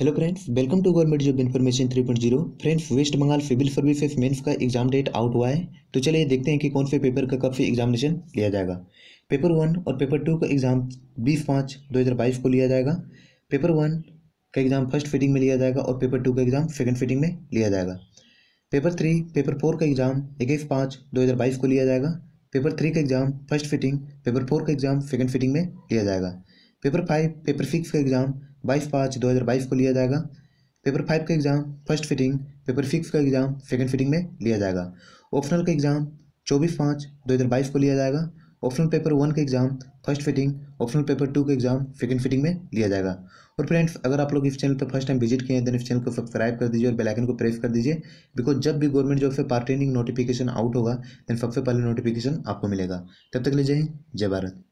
hello friends welcome to government job information three point zero friends West Bengal civil services mains का exam date out हुआ है तो चलिए देखते हैं कि कौन से पेपर का कब से एग्जामिनेशन लिया जाएगा पेपर वन और पेपर टू का एग्जाम बीस पाँच दो हज़ार बाईस को लिया जाएगा पेपर वन का एग्जाम फर्स्ट फिटिंग में लिया जाएगा और पेपर टू का एग्जाम सेकेंड फिटिंग में लिया जाएगा पेपर थ्री पेपर फोर का एग्जाम इक्कीस पाँच दो हज़ार बाईस को लिया जाएगा पेपर थ्री का exam first sitting paper four का एग्जाम सेकेंड फिटिंग में लिया जाएगा पेपर फाइव पेपर सिक्स का एग्जाम बाईस पाँच दो हज़ार बाईस को लिया जाएगा पेपर फाइव का exam first sitting paper six का एग्ज़ाम सेकेंड फिटिंग में लिया जाएगा ऑप्शनल का एग्ज़ाम चौबीस पाँच दो हज़ार बाईस को लिया जाएगा ऑप्शनल पेपर वन का exam first sitting optional paper two का एग्ज़ाम सेकंड फिटिंग में लिया जाएगा और फ्रेंड्स अगर आप लोग इस चैनल पर फर्स्ट टाइम विजिट किए हैं देन इस चैनल को सब्सक्राइब कर दीजिए और बेल आइकन को प्रेस कर दीजिए बिकॉज जब भी गवर्नमेंट जॉब से पार्ट ट्रेनिंग नोटिफिकेशन आउट होगा देन सबसे पहले नोटिफिकेशन आपको मिलेगा तब तक ले जाए जय भारत